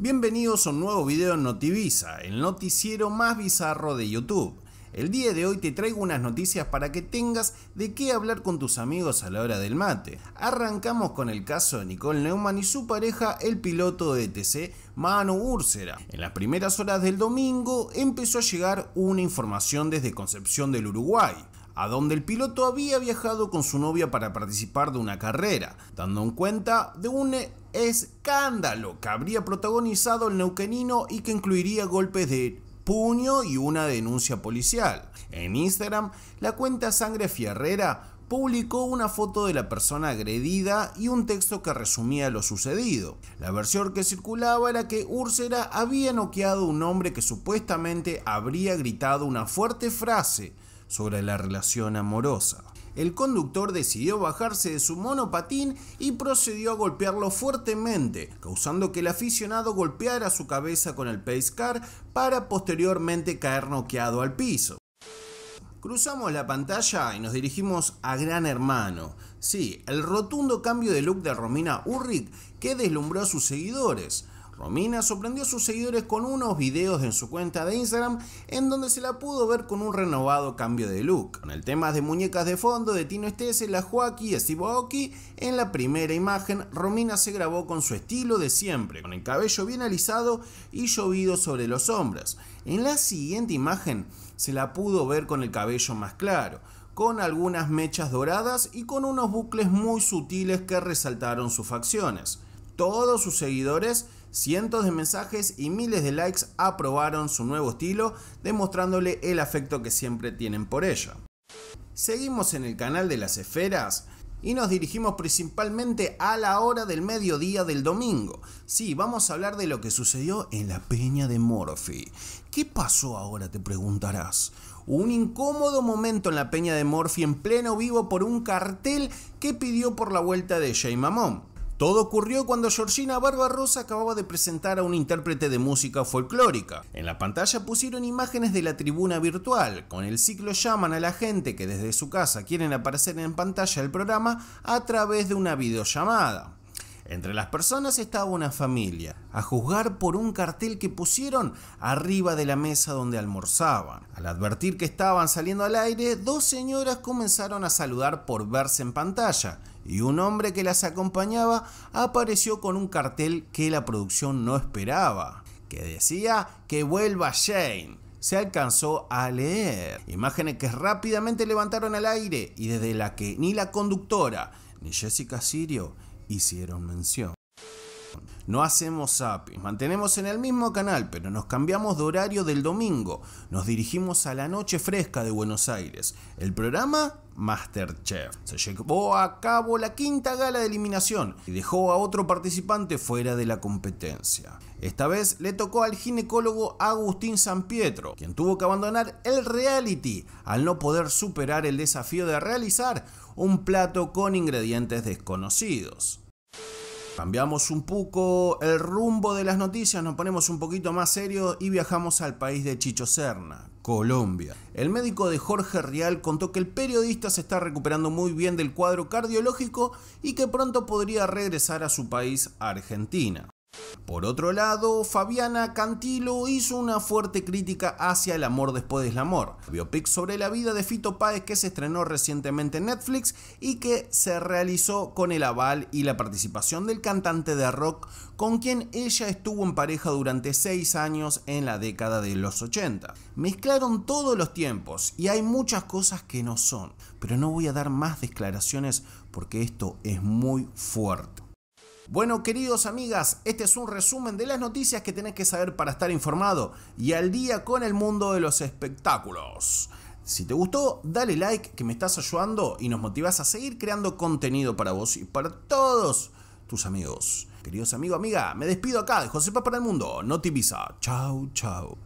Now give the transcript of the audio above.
Bienvenidos a un nuevo video en Notivisa, el noticiero más bizarro de YouTube. El día de hoy te traigo unas noticias para que tengas de qué hablar con tus amigos a la hora del mate. Arrancamos con el caso de Nicole Neumann y su pareja, el piloto de ETC, Manu Úrsera. En las primeras horas del domingo empezó a llegar una información desde Concepción del Uruguay a donde el piloto había viajado con su novia para participar de una carrera, dando en cuenta de un escándalo que habría protagonizado el neuquenino y que incluiría golpes de puño y una denuncia policial. En Instagram, la cuenta Sangre Fierrera publicó una foto de la persona agredida y un texto que resumía lo sucedido. La versión que circulaba era que Úrsula había noqueado a un hombre que supuestamente habría gritado una fuerte frase sobre la relación amorosa. El conductor decidió bajarse de su monopatín y procedió a golpearlo fuertemente, causando que el aficionado golpeara su cabeza con el pace car para posteriormente caer noqueado al piso. Cruzamos la pantalla y nos dirigimos a Gran Hermano. Sí, el rotundo cambio de look de Romina Urrich que deslumbró a sus seguidores. Romina sorprendió a sus seguidores con unos videos en su cuenta de Instagram en donde se la pudo ver con un renovado cambio de look, con el tema de muñecas de fondo de Tino Estese, la y Steve En la primera imagen, Romina se grabó con su estilo de siempre, con el cabello bien alisado y llovido sobre los hombros. En la siguiente imagen, se la pudo ver con el cabello más claro con algunas mechas doradas y con unos bucles muy sutiles que resaltaron sus facciones. Todos sus seguidores Cientos de mensajes y miles de likes aprobaron su nuevo estilo, demostrándole el afecto que siempre tienen por ella. Seguimos en el canal de las esferas y nos dirigimos principalmente a la hora del mediodía del domingo. Sí, vamos a hablar de lo que sucedió en la peña de Morphy. ¿Qué pasó ahora? Te preguntarás. Un incómodo momento en la peña de Morphy en pleno vivo por un cartel que pidió por la vuelta de Jay Mamón. Todo ocurrió cuando Georgina Barbarossa acababa de presentar a un intérprete de música folclórica. En la pantalla pusieron imágenes de la tribuna virtual. Con el ciclo llaman a la gente que desde su casa quieren aparecer en pantalla el programa a través de una videollamada. Entre las personas estaba una familia, a juzgar por un cartel que pusieron arriba de la mesa donde almorzaban. Al advertir que estaban saliendo al aire, dos señoras comenzaron a saludar por verse en pantalla y un hombre que las acompañaba apareció con un cartel que la producción no esperaba, que decía que vuelva Shane se alcanzó a leer. Imágenes que rápidamente levantaron al aire y desde la que ni la conductora ni Jessica Sirio hicieron mención. No hacemos zapping, mantenemos en el mismo canal, pero nos cambiamos de horario del domingo. Nos dirigimos a la noche fresca de Buenos Aires. El programa Masterchef. Se llevó a cabo la quinta gala de eliminación y dejó a otro participante fuera de la competencia. Esta vez le tocó al ginecólogo Agustín Pietro, quien tuvo que abandonar el reality al no poder superar el desafío de realizar un plato con ingredientes desconocidos. Cambiamos un poco el rumbo de las noticias, nos ponemos un poquito más serios y viajamos al país de Chicho Serna, Colombia. El médico de Jorge Rial contó que el periodista se está recuperando muy bien del cuadro cardiológico y que pronto podría regresar a su país, Argentina. Por otro lado, Fabiana Cantilo hizo una fuerte crítica hacia El amor después del amor, biopic sobre la vida de Fito Páez que se estrenó recientemente en Netflix y que se realizó con el aval y la participación del cantante de rock con quien ella estuvo en pareja durante 6 años en la década de los 80. Mezclaron todos los tiempos y hay muchas cosas que no son, pero no voy a dar más declaraciones porque esto es muy fuerte. Bueno, queridos amigas, este es un resumen de las noticias que tenés que saber para estar informado y al día con el mundo de los espectáculos. Si te gustó, dale like que me estás ayudando y nos motivas a seguir creando contenido para vos y para todos tus amigos. Queridos amigos, amiga, me despido acá de José para el Mundo, Notivisa. Chau, chau.